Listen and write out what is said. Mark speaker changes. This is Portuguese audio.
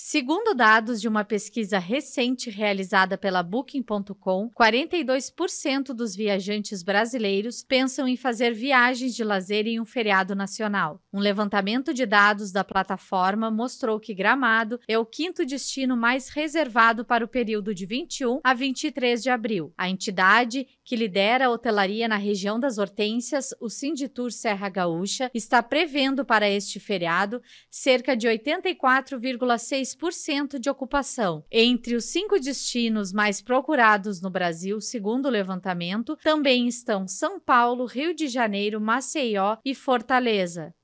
Speaker 1: Segundo dados de uma pesquisa recente realizada pela Booking.com, 42% dos viajantes brasileiros pensam em fazer viagens de lazer em um feriado nacional. Um levantamento de dados da plataforma mostrou que Gramado é o quinto destino mais reservado para o período de 21 a 23 de abril. A entidade, que lidera a hotelaria na região das Hortências, o Sinditur Serra Gaúcha, está prevendo para este feriado cerca de 84,6 cento de ocupação. Entre os cinco destinos mais procurados no Brasil, segundo o levantamento, também estão São Paulo, Rio de Janeiro, Maceió e Fortaleza.